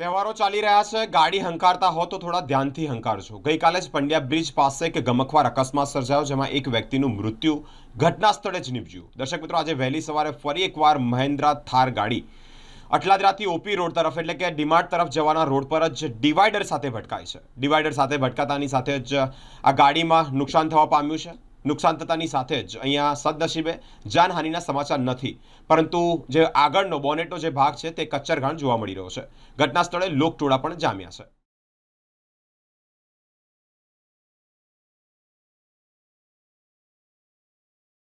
તહેવારો ચાલી રહ્યા છે ગાડી હંકારતા હો તો થોડા ધ્યાનથી હંકારજો ગઈકાલે જ પંડ્યા બ્રિજ પાસે એક ગમખવાર અકસ્માત સર્જાયો જેમાં એક વ્યક્તિનું મૃત્યુ ઘટના સ્થળે જ નીપજ્યું દર્શક મિત્રો આજે વહેલી સવારે ફરી એકવાર મહેન્દ્રા થાર ગાડી અટલાદરાથી ઓપી રોડ તરફ એટલે કે ડીમાર્ટ તરફ જવાના રોડ પર જ ડિવાઈડર સાથે ભટકાય છે ડિવાઈડર સાથે ભટકાતાની સાથે જ આ ગાડીમાં નુકસાન થવા પામ્યું છે નુકસાન થતાની સાથે જ અહીંયા સદનસીબે જાનહાનિના સમાચાર નથી પરંતુ જે આગળનો બોનેટનો જે ભાગ છે તે કચ્છરઘાણ જોવા મળી રહ્યો છે ઘટના સ્થળે લોકટોળા પણ જામ્યા છે